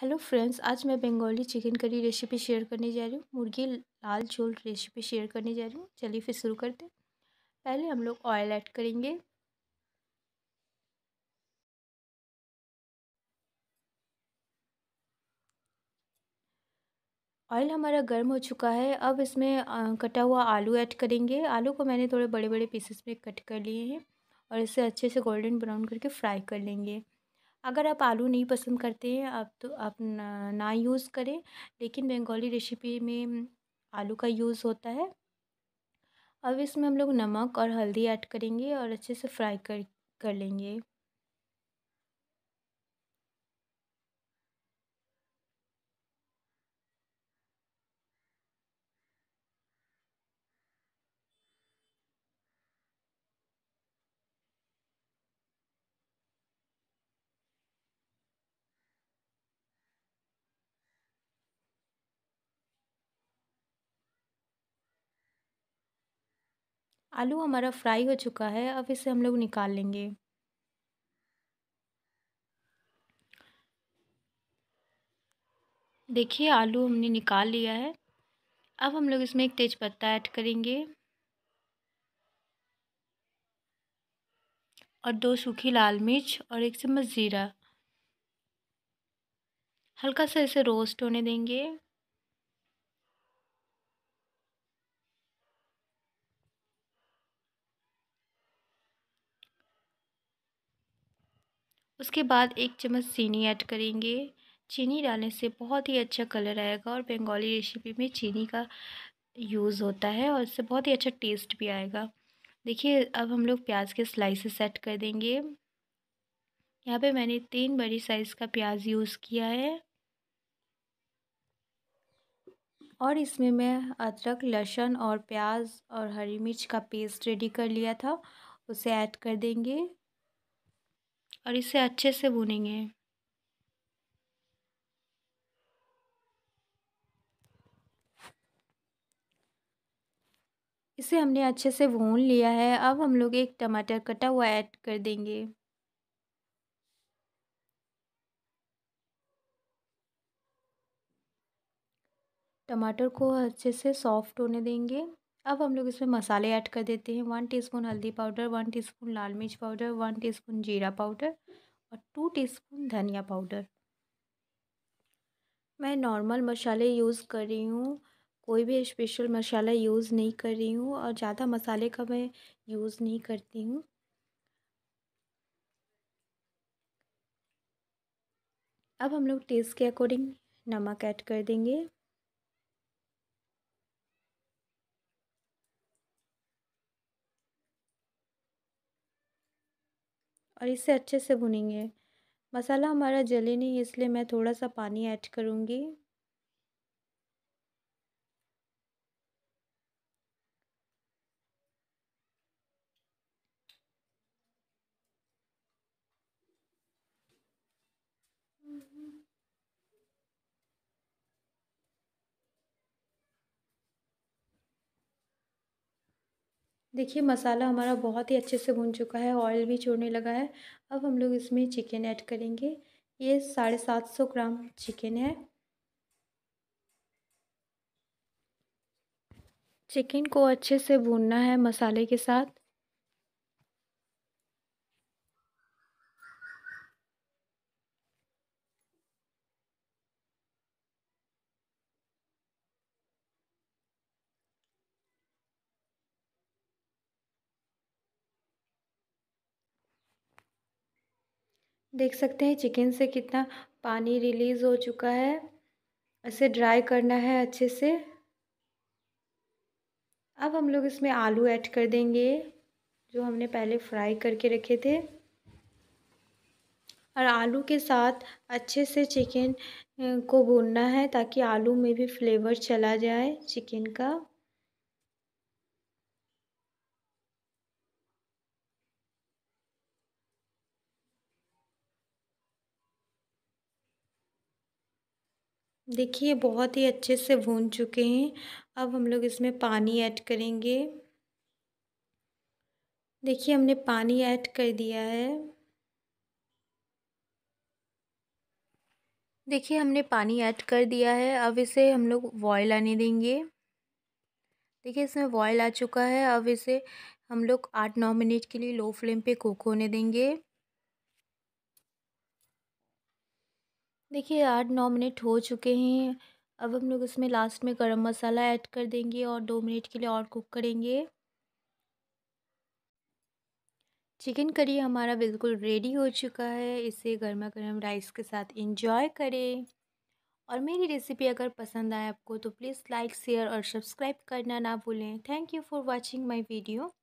Hello friends आज मैं Bengali chicken curry recipe share करने जा रही हूँ मुर्गी लाल चोल रेसिपी शेयर करने जा रही हूँ चलिए फिर शुरू करते हैं पहले हम लोग ऑयल ऐड करेंगे ऑयल हमारा गर्म हो चुका है अब इसमें कटा हुआ आलू ऐड करेंगे आलू को मैंने थोड़े बड़े बड़े पीसेस में कट कर लिए हैं और इसे अच्छे से गोल्डन ब्राउन करके फ्राई कर लेंगे अगर आप आलू नहीं पसंद करते हैं आप तो आप ना, ना यूज़ करें लेकिन बंगाली रेसिपी में आलू का यूज़ होता है अब इसमें हम लोग नमक और हल्दी ऐड करेंगे और अच्छे से फ्राई कर कर लेंगे आलू हमारा फ्राई हो चुका है अब इसे हम लोग निकाल लेंगे देखिए आलू हमने निकाल लिया है अब हम लोग इसमें एक तेज़पत्ता ऐड करेंगे और दो सूखी लाल मिर्च और एक चम्मच ज़ीरा हल्का सा इसे रोस्ट होने देंगे उसके बाद एक चम्मच चीनी ऐड करेंगे चीनी डालने से बहुत ही अच्छा कलर आएगा और बंगाली रेसिपी में चीनी का यूज़ होता है और इससे बहुत ही अच्छा टेस्ट भी आएगा देखिए अब हम लोग प्याज के स्लाइसेस ऐड कर देंगे यहाँ पे मैंने तीन बड़ी साइज़ का प्याज यूज़ किया है और इसमें मैं अदरक लहसुन और प्याज और हरी मिर्च का पेस्ट रेडी कर लिया था उसे ऐड कर देंगे और इसे अच्छे से भुनेंगे इसे हमने अच्छे से भून लिया है अब हम लोग एक टमाटर कटा हुआ ऐड कर देंगे टमाटर को अच्छे से सॉफ्ट होने देंगे अब हम लोग इसमें मसाले ऐड कर देते हैं वन टीस्पून हल्दी पाउडर वन टीस्पून लाल मिर्च पाउडर वन टीस्पून जीरा पाउडर और टू टीस्पून धनिया पाउडर मैं नॉर्मल मसाले यूज़ कर रही हूँ कोई भी स्पेशल मसाला यूज़ नहीं कर रही हूँ और ज़्यादा मसाले का मैं यूज़ नहीं करती हूँ अब हम लोग टेस्ट के अकॉर्डिंग नमक ऐड कर देंगे और इसे अच्छे से भुनेंगे मसाला हमारा जले नहीं इसलिए मैं थोड़ा सा पानी ऐड करूँगी Mm-hmm. देखिए मसाला हमारा बहुत ही अच्छे से भुन चुका है ऑयल भी छोड़ने लगा है अब हम लोग इसमें चिकन ऐड करेंगे ये साढ़े सात सौ ग्राम चिकन है चिकन को अच्छे से भूनना है मसाले के साथ देख सकते हैं चिकन से कितना पानी रिलीज़ हो चुका है इसे ड्राई करना है अच्छे से अब हम लोग इसमें आलू ऐड कर देंगे जो हमने पहले फ्राई करके रखे थे और आलू के साथ अच्छे से चिकन को भूनना है ताकि आलू में भी फ्लेवर चला जाए चिकन का देखिए बहुत ही अच्छे से भून चुके हैं अब हम लोग इसमें पानी ऐड करेंगे देखिए हमने पानी ऐड कर दिया है देखिए हमने पानी ऐड कर दिया है अब इसे हम लोग बॉयल आने देंगे देखिए इसमें बॉयल आ चुका है अब इसे हम लोग आठ नौ मिनट के लिए लो फ्लेम पे कुक होने देंगे देखिए आठ नौ मिनट हो चुके हैं अब हम लोग इसमें लास्ट में गरम मसाला ऐड कर देंगे और दो मिनट के लिए और कुक करेंगे चिकन करी हमारा बिल्कुल रेडी हो चुका है इसे गर्मा गर्म राइस के साथ इंजॉय करें और मेरी रेसिपी अगर पसंद आए आपको तो प्लीज़ लाइक शेयर और सब्सक्राइब करना ना भूलें thank you for watching my video